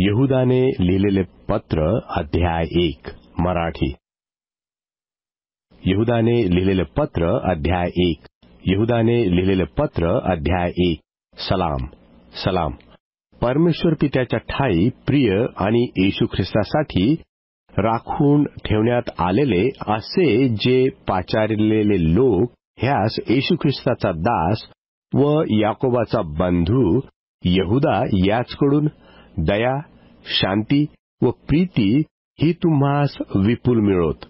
यहुदाने लिहिलेले पत्र अध्याय एक मराठी यहुदाने लिहिलेले पत्र अध्याय एक यहुदाने लिहिलेले पत्र अध्याय एक सलाम सलाम परमेश्वर पित्याच्या ठाई प्रिय आणि येशू ख्रिस्तासाठी राखून ठेवण्यात आलेले असे जे पाचारलेले लोक ह्यास येशू ख्रिस्ताचा दास व याकोबाचा बंधू यहुदा याचकडून दया शांती व प्रीती ही तुम्हास विपुल मिळोत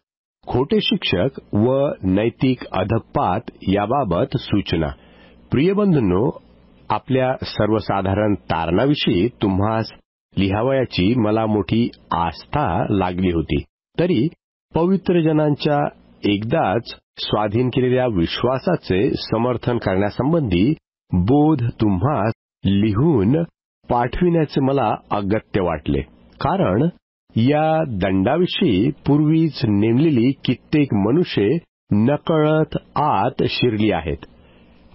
खोटे शिक्षक व नैतिक अधपात याबाबत सूचना प्रियबंधूंनो आपल्या सर्वसाधारण तारणाविषयी तुम्हास लिहावयाची मला मोठी आस्था लागली होती तरी पवित्र जनांच्या एकदाच स्वाधीन केलेल्या विश्वासाचे समर्थन करण्यासंबंधी बोध तुम्हास लिहून पाठविण्याचे मला अगत्य वाटले कारण या दंडाविषयी पूर्वीच नेमलेली कित्येक मनुष्य नकळत आत शिरली आहेत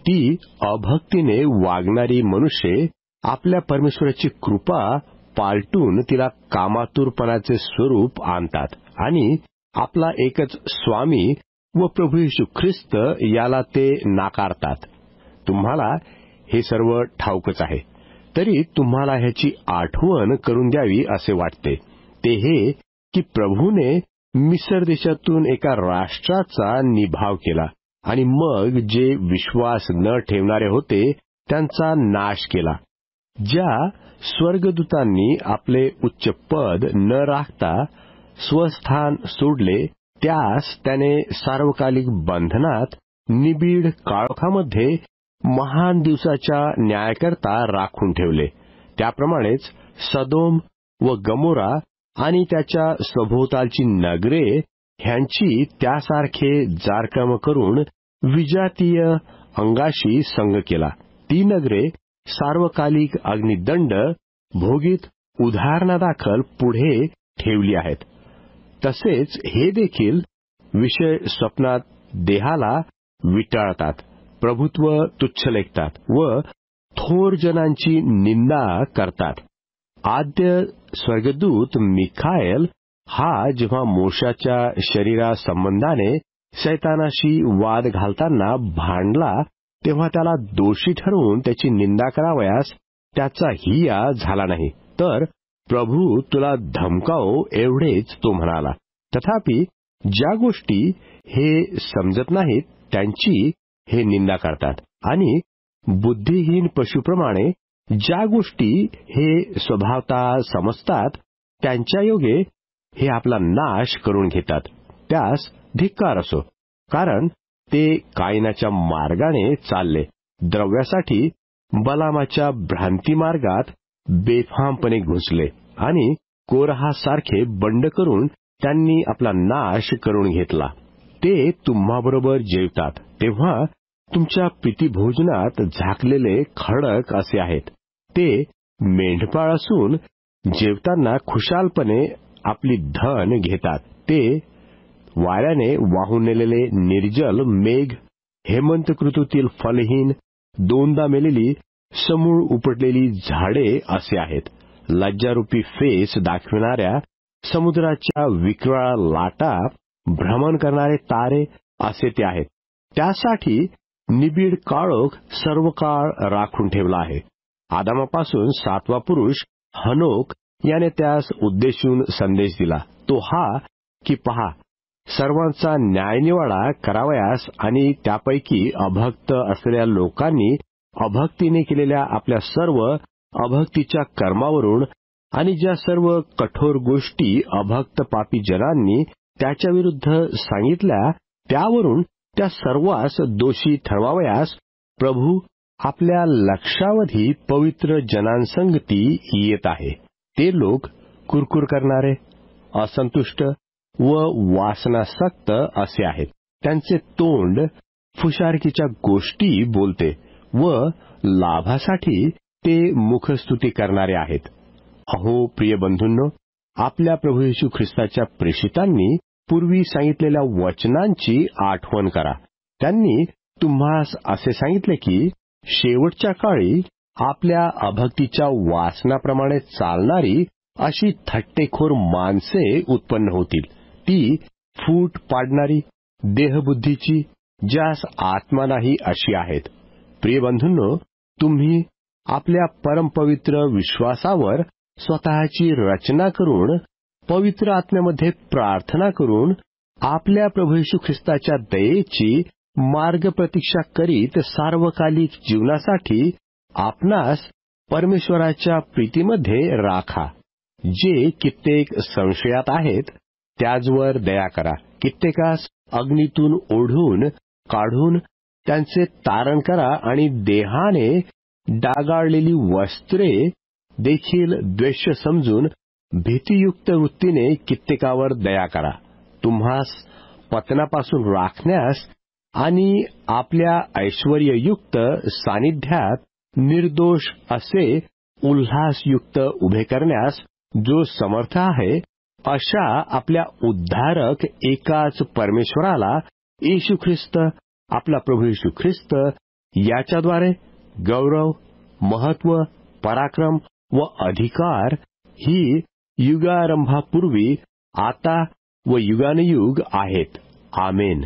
ती अभक्तीने वागणारी मनुष्य आपल्या परमेश्वराची कृपा पालटून तिला कामातूरपणाचे स्वरूप आणतात आणि आपला एकच स्वामी व प्रभू येशू ख्रिस्त याला ते नाकारतात तुम्हाला हे सर्व ठाऊकच आहे तरी तुम्हाला ह्याची आठवण करून द्यावी असे वाटते ते हे की प्रभूने मिसर देशातून एका राष्ट्राचा निभाव केला आणि मग जे विश्वास न ठेवणारे होते त्यांचा नाश केला ज्या स्वर्गदूतांनी आपले उच्च पद न राखता स्वस्थान सोडले त्यास त्याने सार्वकालिक बंधनात निबीड काळखामध्ये महान दिवसाच्या न्यायाकरता राखून ठेवले त्याप्रमाणेच सदोम व गमोरा आणि त्याच्या सभोवतालची नगरे ह्यांची त्यासारखे जारकाम करून विजातीय अंगाशी संग केला ती नगरे सार्वकालिक अग्निदंड भोगीत उदाहरणादाखल पुढे ठेवली आहेत तसेच हे देखील विषय स्वप्नात देहाला विटाळतात प्रभुत्व तुच्छ लेखतात व थोर जनांची निंदा करतात आद्य स्वर्गदूत मिखायल हा जेव्हा मोशाच्या शरीरासंबंधाने शैतानाशी वाद घालताना भांडला तेव्हा त्याला दोषी ठरवून त्याची निंदा करावयास त्याचा हिया झाला नाही तर प्रभू तुला धमकाओ एवढेच तो म्हणाला तथापि ज्या गोष्टी हे समजत नाहीत त्यांची हे निंदा करतात आणि बुद्धिहीन पशुप्रमाणे ज्या गोष्टी हे स्वभावता समजतात त्यांच्या योगे हे आपला नाश करून घेतात त्यास धिक्कार असो कारण ते कायनाच्या मार्गाने चालले द्रव्यासाठी बलामाच्या भ्रांती मार्गात बेफामपणे घुसले आणि कोरहासारखे बंड करून त्यांनी आपला नाश करून घेतला ते तुम्हाबरोबर जेवतात तेव्हा तुमच्या पितीभोजनात झाकलेले खडक असे आहेत ते मेंढपाळ असून जेवताना खुशालपणे आपली धन घेतात ते वाऱ्याने वाहून नेलेले निर्जल मेघ हेमंत ऋतूतील फलहीन दोनदा मेलेली समूळ उपटलेली झाडे असे आहेत लज्जारूपी फेस दाखविणाऱ्या समुद्राच्या विक्राळ लाटा भ्रमण करणारे तारे असे ते आहेत त्यासाठी निबिड काळोख सर्व काळ राखून ठेवला आहे आदामापासून सातवा पुरुष हनोक याने त्यास उद्देशून संदेश दिला तो हा की पहा सर्वांचा न्यायनिवाडा करावयास आणि त्यापैकी अभक्त असलेल्या लोकांनी अभक्तीने केलेल्या आपल्या सर्व अभक्तीच्या कर्मावरून आणि ज्या सर्व कठोर गोष्टी अभक्त पापी जनांनी त्याच्याविरुद्ध सांगितल्या त्यावरून त्या सर्वास दोषी ठरवावयास प्रभू आपल्या लक्षावधी पवित्र जनांसंगती येत आहे ते लोक कुरकुर करणारे असंतुष्ट व वासनासक्त असे आहेत त्यांचे तोंड फुशारकीच्या गोष्टी बोलते व लाभासाठी ते मुखस्तुती करणारे आहेत अहो प्रिय बंधूंनो आपल्या प्रभू येशू ख्रिस्ताच्या प्रेषितांनी पूर्वी सांगितलेल्या वचनांची आठवण करा त्यांनी तुम्हास असे सांगितले की शेवटच्या काळी आपल्या अभक्तीच्या वासनाप्रमाणे चालणारी अशी थट्टेखोर माणसे उत्पन्न होतील ती फूट पाडणारी देहबुद्धीची ज्यास आत्मा नाही अशी आहेत प्रिय बंधूंनो तुम्ही आपल्या परमपवित्र विश्वासावर स्वतःची रचना करून पवित्र आत्म्यामध्ये प्रार्थना करून आपल्या प्रभू येशू ख्रिस्ताच्या दयेची मार्ग प्रतीक्षा करीत सार्वकालिक जीवनासाठी आपणास परमेश्वराच्या प्रीतीमध्ये राखा जे कित्येक संशयात आहेत त्याचवर दया करा कित्येकास अग्नीतून ओढून काढून त्यांचे तारण करा आणि देहाने डागाळलेली वस्त्रे देखील द्वेष समजून भीतीयुक्त वृत्तीने कित्येकावर दया करा तुम्हास पतनापासून राखण्यास आणि आपल्या ऐश्वर्ययुक्त सानिध्यात निर्दोष असे उल्हासयुक्त उभे करण्यास जो समर्थ आहे अशा आपल्या उद्धारक एकाच परमेश्वराला येशू ख्रिस्त आपला प्रभू येशू ख्रिस्त याच्याद्वारे गौरव महत्व पराक्रम व अधिकार ही युगारंभापूर्वी आता व युगानयुग आहेत आमेन